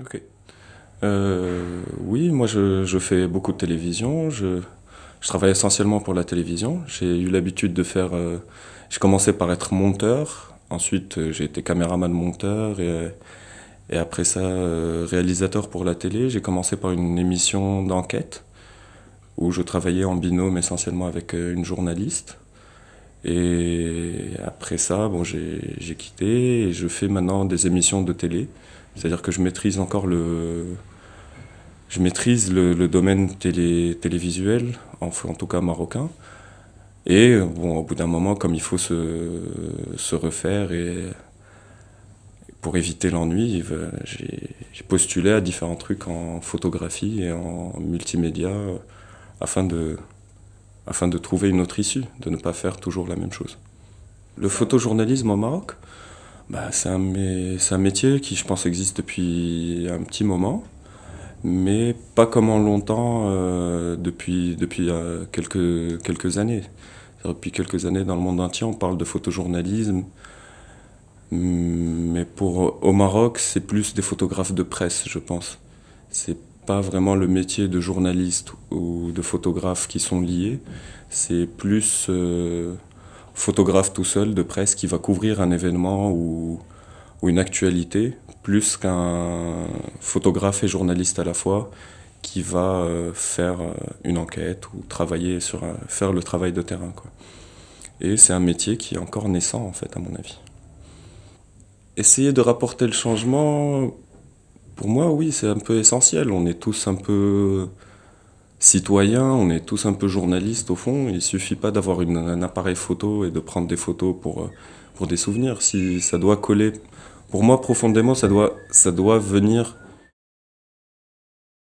Ok. Euh, oui, moi je, fais beaucoup de télévision. Je, travaille essentiellement pour la télévision. J'ai eu l'habitude de faire. Euh, j'ai commencé par être monteur. Ensuite, euh, j'ai été caméraman monteur et, après ça, réalisateur pour la télé. J'ai commencé par une émission d'enquête où je travaillais en binôme essentiellement avec une journaliste. Et après ça, bon, j'ai quitté et je fais maintenant des émissions de télé. C'est-à-dire que je maîtrise encore le. Je maîtrise le, domaine télévisuel, en, en, tout cas marocain. Et bon, au bout d'un moment, comme il faut se, se refaire et pour éviter l'ennui, eh ben, j'ai postulé à différents trucs en photographie et en multimédia afin de, afin de trouver une autre issue, de ne pas faire toujours la même chose. Le photojournalisme au Maroc, bah, c'est un, métier qui, je pense, existe depuis un petit moment, mais pas comment longtemps euh, depuis, depuis euh, quelques, quelques années. Depuis quelques années, dans le monde entier, on parle de photojournalisme, mais pour, au Maroc, c'est plus des photographes de presse, je pense. C'est pas vraiment le métier de journaliste ou de photographe qui sont liés, c'est plus... Euh, photographe tout seul de presse qui va couvrir un événement ou, une actualité, plus qu'un photographe et journaliste à la fois qui va euh, faire euh, une enquête ou travailler sur faire le travail de terrain. Quoi. Et c'est un métier qui est encore naissant, en fait, à mon avis. Essayer de rapporter le changement, pour moi, oui, c'est un peu essentiel. On est tous un peu citoyens on est tous un peu journalistes au fond. Il suffit pas d'avoir un appareil photo et de prendre des photos pour, euh, pour des souvenirs. Si ça doit coller, pour moi profondément, ça doit, ça doit venir